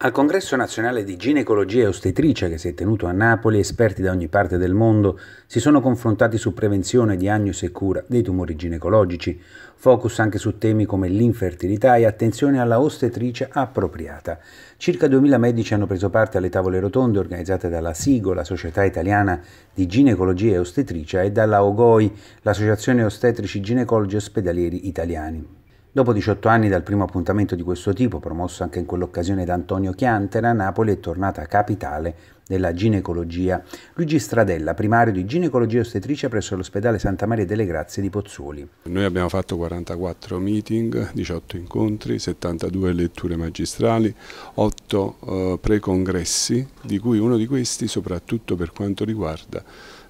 Al congresso nazionale di ginecologia e ostetricia che si è tenuto a Napoli, esperti da ogni parte del mondo si sono confrontati su prevenzione, diagnosi e cura dei tumori ginecologici, focus anche su temi come l'infertilità e attenzione alla ostetricia appropriata. Circa 2000 medici hanno preso parte alle tavole rotonde organizzate dalla SIGO, la Società Italiana di Ginecologia e Ostetricia, e dalla OGOI, l'Associazione Ostetrici Ginecologi Ospedalieri Italiani. Dopo 18 anni dal primo appuntamento di questo tipo, promosso anche in quell'occasione da Antonio Chiantera, Napoli è tornata capitale della ginecologia, Luigi Stradella, primario di ginecologia ostetricia presso l'ospedale Santa Maria delle Grazie di Pozzuoli. Noi abbiamo fatto 44 meeting, 18 incontri, 72 letture magistrali, 8 eh, pre-congressi, di cui uno di questi soprattutto per quanto riguarda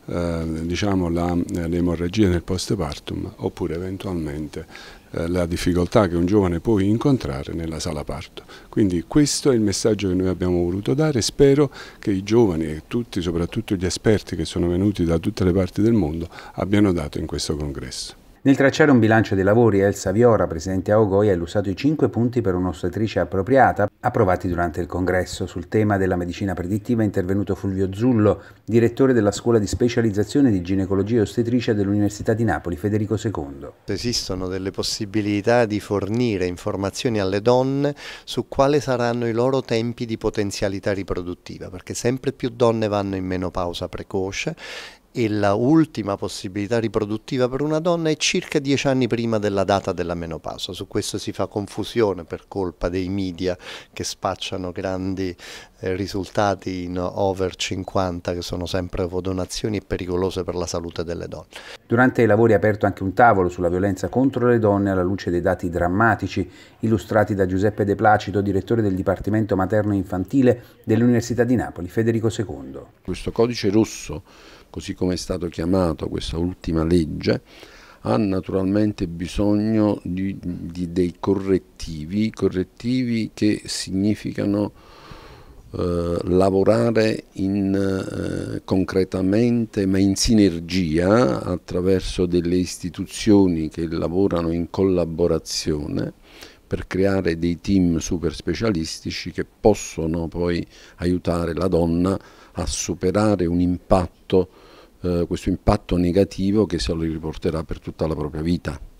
eh, diciamo l'emorragia eh, nel postpartum oppure eventualmente eh, la difficoltà che un giovane può incontrare nella sala parto. Quindi questo è il messaggio che noi abbiamo voluto dare, spero che i giovani e tutti, soprattutto gli esperti che sono venuti da tutte le parti del mondo, abbiano dato in questo congresso. Nel tracciare un bilancio dei lavori, Elsa Viora, presidente a Ogoia, ha illustrato i cinque punti per un'ostetrice appropriata approvati durante il congresso. Sul tema della medicina predittiva è intervenuto Fulvio Zullo, direttore della scuola di specializzazione di ginecologia e ostetricia dell'Università di Napoli, Federico II. Esistono delle possibilità di fornire informazioni alle donne su quali saranno i loro tempi di potenzialità riproduttiva, perché sempre più donne vanno in menopausa precoce e la ultima possibilità riproduttiva per una donna è circa dieci anni prima della data della menopausa. Su questo si fa confusione per colpa dei media che spacciano grandi eh, risultati in over 50 che sono sempre donazioni pericolose per la salute delle donne. Durante i lavori è aperto anche un tavolo sulla violenza contro le donne alla luce dei dati drammatici illustrati da Giuseppe De Placido, direttore del Dipartimento Materno e Infantile dell'Università di Napoli, Federico II. Questo codice rosso, così come è stato chiamato questa ultima legge, ha naturalmente bisogno di, di, dei correttivi, correttivi che significano eh, lavorare in, eh, concretamente ma in sinergia attraverso delle istituzioni che lavorano in collaborazione per creare dei team super specialistici che possono poi aiutare la donna a superare un impatto, eh, questo impatto negativo che se lo riporterà per tutta la propria vita.